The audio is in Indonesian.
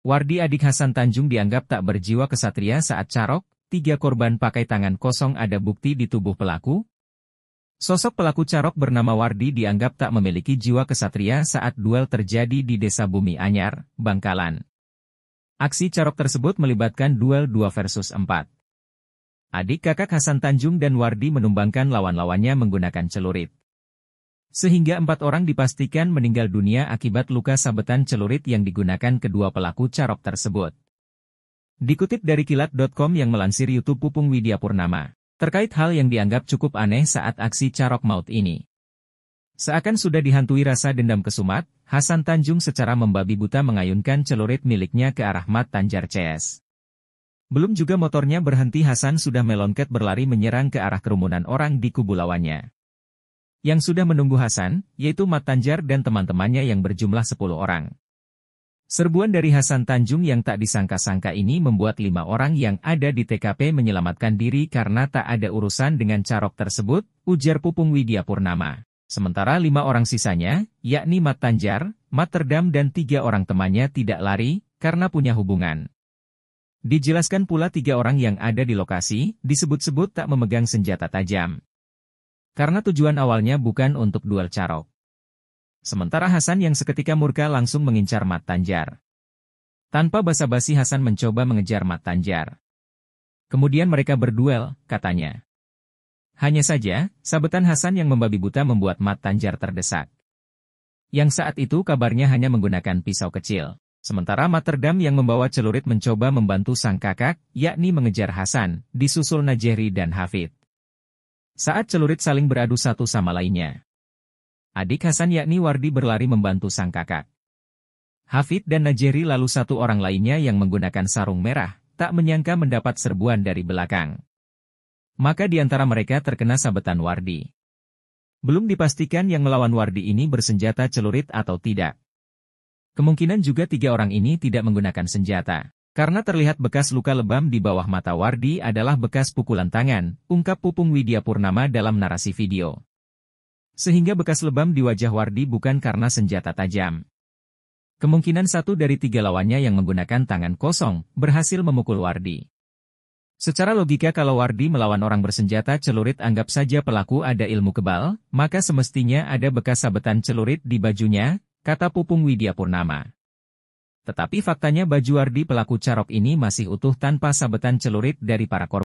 Wardi adik Hasan Tanjung dianggap tak berjiwa kesatria saat carok, tiga korban pakai tangan kosong ada bukti di tubuh pelaku. Sosok pelaku carok bernama Wardi dianggap tak memiliki jiwa kesatria saat duel terjadi di desa Bumi Anyar, Bangkalan. Aksi carok tersebut melibatkan duel 2 versus 4. Adik kakak Hasan Tanjung dan Wardi menumbangkan lawan-lawannya menggunakan celurit. Sehingga empat orang dipastikan meninggal dunia akibat luka sabetan celurit yang digunakan kedua pelaku carok tersebut. Dikutip dari kilat.com yang melansir YouTube Pupung Widya Purnama, terkait hal yang dianggap cukup aneh saat aksi carok maut ini. Seakan sudah dihantui rasa dendam kesumat, Hasan Tanjung secara membabi buta mengayunkan celurit miliknya ke arah Mat Tanjar CS. Belum juga motornya berhenti Hasan sudah melonket berlari menyerang ke arah kerumunan orang di kubu lawannya. Yang sudah menunggu Hasan, yaitu Mat Tanjar dan teman-temannya yang berjumlah 10 orang. Serbuan dari Hasan Tanjung yang tak disangka-sangka ini membuat lima orang yang ada di TKP menyelamatkan diri karena tak ada urusan dengan carok tersebut, ujar Pupung Widya Purnama. Sementara lima orang sisanya, yakni Mat Tanjar, Mat Terdam dan tiga orang temannya tidak lari, karena punya hubungan. Dijelaskan pula tiga orang yang ada di lokasi, disebut-sebut tak memegang senjata tajam karena tujuan awalnya bukan untuk duel Carok. Sementara Hasan yang seketika murka langsung mengincar Mat Tanjar. Tanpa basa-basi Hasan mencoba mengejar Mat Tanjar. Kemudian mereka berduel, katanya. Hanya saja, sabetan Hasan yang membabi buta membuat Mat Tanjar terdesak. Yang saat itu kabarnya hanya menggunakan pisau kecil. Sementara Materdam yang membawa celurit mencoba membantu sang kakak, yakni mengejar Hasan, disusul Najeri dan Hafid saat celurit saling beradu satu sama lainnya. Adik Hasan yakni Wardi berlari membantu sang kakak. Hafid dan Najeri lalu satu orang lainnya yang menggunakan sarung merah, tak menyangka mendapat serbuan dari belakang. Maka di antara mereka terkena sabetan Wardi. Belum dipastikan yang melawan Wardi ini bersenjata celurit atau tidak. Kemungkinan juga tiga orang ini tidak menggunakan senjata. Karena terlihat bekas luka lebam di bawah mata Wardi adalah bekas pukulan tangan, ungkap Pupung Widya Purnama dalam narasi video. Sehingga bekas lebam di wajah Wardi bukan karena senjata tajam. Kemungkinan satu dari tiga lawannya yang menggunakan tangan kosong, berhasil memukul Wardi. Secara logika kalau Wardi melawan orang bersenjata celurit anggap saja pelaku ada ilmu kebal, maka semestinya ada bekas sabetan celurit di bajunya, kata Pupung Widya Purnama. Tetapi faktanya Bajuardi pelaku carok ini masih utuh tanpa sabetan celurit dari para korban.